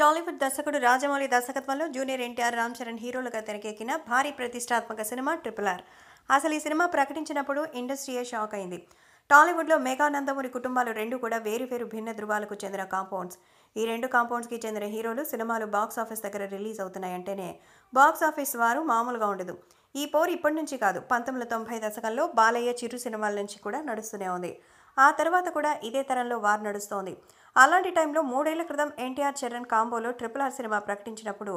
టాలీవుడ్ దర్శకుడు రాజమౌళి దర్శకత్వంలో జూనియర్ ఎన్టీఆర్ రామ్ చరణ్ హీరోలుగా తెరకెక్కిన భారీ ప్రతిష్టాత్మక సినిమా ట్రిపుల్ ఆర్ అసలు ఈ సినిమా ప్రకటించినప్పుడు ఇండస్ట్రీయే షాక్ అయింది టాలీవుడ్లో మేఘానందమురి కుటుంబాలు రెండు కూడా వేరువేరు భిన్న ధృవాలకు చెందిన కాంపౌండ్స్ ఈ రెండు కాంపౌండ్స్కి చెందిన హీరోలు సినిమాలు బాక్స్ ఆఫీస్ దగ్గర రిలీజ్ అవుతున్నాయంటేనే బాక్స్ ఆఫీస్ వారు మామూలుగా ఉండదు ఈ పోరు ఇప్పటి నుంచి కాదు పంతొమ్మిది తొంభై దశకంలో బాలయ్య చిరు సినిమాల నుంచి కూడా నడుస్తూనే ఉంది ఆ తర్వాత కూడా ఇదే తరంలో వారు నడుస్తోంది అలాంటి టైంలో మూడేళ్ల క్రితం ఎన్టీఆర్ చరణ్ కాంబోలో ట్రిపుల్ ఆర్ సినిమా ప్రకటించినప్పుడు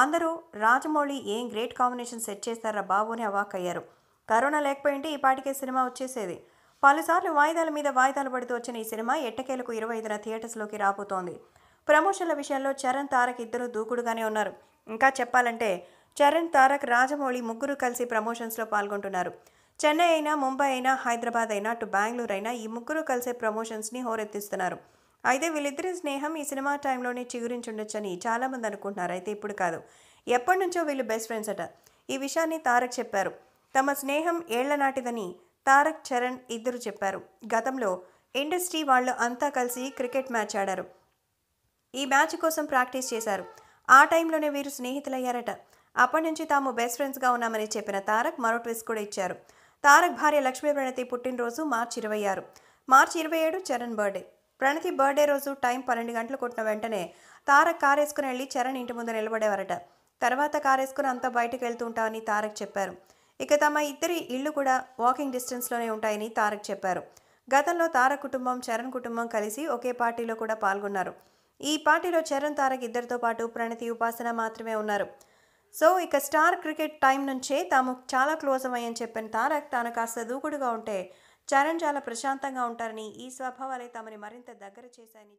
అందరూ రాజమౌళి ఏం గ్రేట్ కాంబినేషన్ సెట్ చేస్తారా బాబు అని అవాక్కయ్యారు కరోనా లేకపోయింటే ఈ పాటికే సినిమా వచ్చేసేది పలుసార్లు వాయిదాల మీద వాయిదాలు పడుతూ వచ్చిన ఈ సినిమా ఎట్టకేలకు ఇరవై ఐదున థియేటర్స్లోకి రాబోతోంది ప్రమోషన్ల విషయంలో చరణ్ తారక్ ఇద్దరు దూకుడుగానే ఉన్నారు ఇంకా చెప్పాలంటే చరణ్ తారక్ రాజమౌళి ముగ్గురు కలిసి ప్రమోషన్స్లో పాల్గొంటున్నారు చెన్నై అయినా ముంబై అయినా హైదరాబాద్ అయినా అటు బెంగళూరు అయినా ఈ ముగ్గురు కలిసే ప్రమోషన్స్ని హోరెత్తిస్తున్నారు అయితే వీళ్ళిద్దరి స్నేహం ఈ సినిమా టైంలోనే చిగురించుండొచ్చని చాలామంది అనుకుంటున్నారు అయితే ఇప్పుడు కాదు ఎప్పటి నుంచో వీళ్ళు బెస్ట్ ఫ్రెండ్స్ అట ఈ విషయాన్ని తారక్ చెప్పారు తమ స్నేహం ఏళ్ల నాటిదని తారక్ చరణ్ ఇద్దరు చెప్పారు గతంలో ఇండస్ట్రీ వాళ్ళు అంతా కలిసి క్రికెట్ మ్యాచ్ ఆడారు ఈ మ్యాచ్ కోసం ప్రాక్టీస్ చేశారు ఆ టైంలోనే వీరు స్నేహితులయ్యారట అప్పటి నుంచి తాము బెస్ట్ ఫ్రెండ్స్గా ఉన్నామని చెప్పిన తారక్ మరో ట్విస్ట్ కూడా ఇచ్చారు తారక్ భార్య లక్ష్మీ ప్రణతి పుట్టినరోజు మార్చి ఇరవై ఆరు మార్చి ఇరవై ఏడు చరణ్ బర్త్డే ప్రణతి బర్త్డే రోజు టైం పన్నెండు గంటలు కొట్టిన వెంటనే తారక్ కారేసుకుని వెళ్ళి చరణ్ ఇంటి ముందు నిలబడేవారట తర్వాత కారేసుకుని అంతా బయటకు ఉంటామని తారక్ చెప్పారు ఇక తమ ఇద్దరి ఇల్లు కూడా వాకింగ్ డిస్టెన్స్లోనే ఉంటాయని తారక్ చెప్పారు గతంలో తారక్ కుటుంబం చరణ్ కుటుంబం కలిసి ఒకే పార్టీలో కూడా పాల్గొన్నారు ఈ పార్టీలో చరణ్ తారక్ ఇద్దరితో పాటు ప్రణతి ఉపాసన మాత్రమే ఉన్నారు సో ఇక స్టార్ క్రికెట్ టైం నుంచే తాము చాలా క్లోజ్ అయ్యని చెప్పిన తారక్ తాను కాస్త దూకుడుగా ఉంటే చరణ్ చాలా ప్రశాంతంగా ఉంటారని ఈ స్వభావాలే తమని మరింత దగ్గర చేశాయని